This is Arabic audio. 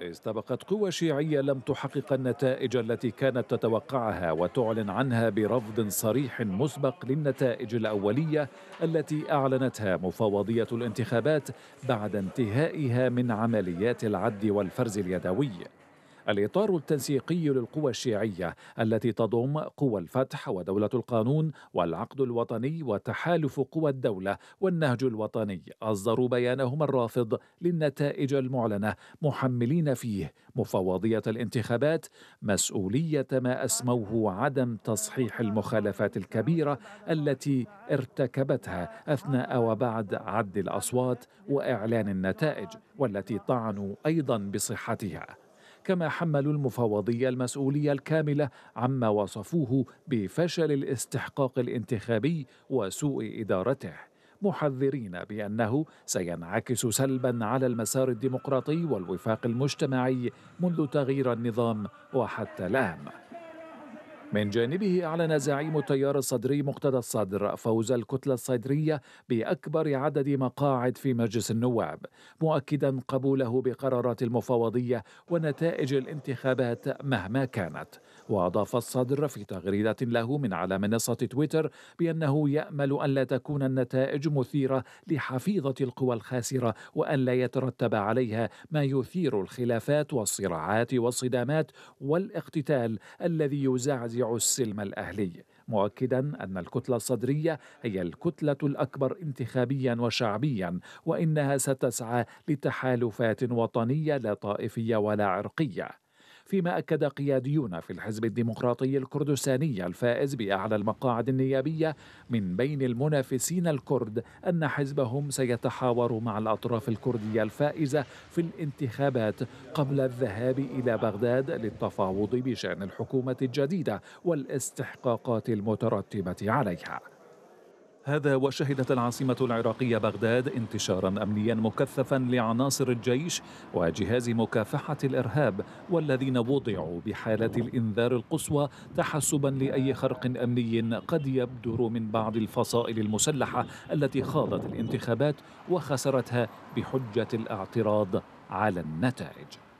استبقت قوى شيعية لم تحقق النتائج التي كانت تتوقعها وتعلن عنها برفض صريح مسبق للنتائج الأولية التي أعلنتها مفوضية الانتخابات بعد انتهائها من عمليات العد والفرز اليدوي الإطار التنسيقي للقوى الشيعية التي تضم قوى الفتح ودولة القانون والعقد الوطني وتحالف قوى الدولة والنهج الوطني أصدروا بيانهم الرافض للنتائج المعلنة محملين فيه مفوضية الانتخابات مسؤولية ما أسموه عدم تصحيح المخالفات الكبيرة التي ارتكبتها أثناء وبعد عد الأصوات وإعلان النتائج والتي طعنوا أيضا بصحتها كما حملوا المفوضية المسؤولية الكاملة عما وصفوه بفشل الاستحقاق الانتخابي وسوء إدارته محذرين بأنه سينعكس سلبا على المسار الديمقراطي والوفاق المجتمعي منذ تغيير النظام وحتى الآن من جانبه أعلن زعيم التيار الصدري مقتدى الصدر فوز الكتلة الصدرية بأكبر عدد مقاعد في مجلس النواب مؤكدا قبوله بقرارات المفوضية ونتائج الانتخابات مهما كانت وأضاف الصدر في تغريدة له من على منصة تويتر بأنه يأمل أن لا تكون النتائج مثيرة لحفيظة القوى الخاسرة وأن لا يترتب عليها ما يثير الخلافات والصراعات والصدامات والاقتتال الذي يزعزع السلم الاهلي مؤكدا ان الكتله الصدريه هي الكتله الاكبر انتخابيا وشعبيا وانها ستسعى لتحالفات وطنيه لا طائفيه ولا عرقيه فيما أكد قياديون في الحزب الديمقراطي الكردستاني الفائز بأعلى المقاعد النيابية من بين المنافسين الكرد أن حزبهم سيتحاور مع الأطراف الكردية الفائزة في الانتخابات قبل الذهاب إلى بغداد للتفاوض بشأن الحكومة الجديدة والاستحقاقات المترتبة عليها هذا وشهدت العاصمة العراقية بغداد انتشارا أمنيا مكثفا لعناصر الجيش وجهاز مكافحة الإرهاب والذين وضعوا بحالة الإنذار القصوى تحسبا لأي خرق أمني قد يبدر من بعض الفصائل المسلحة التي خاضت الانتخابات وخسرتها بحجة الاعتراض على النتائج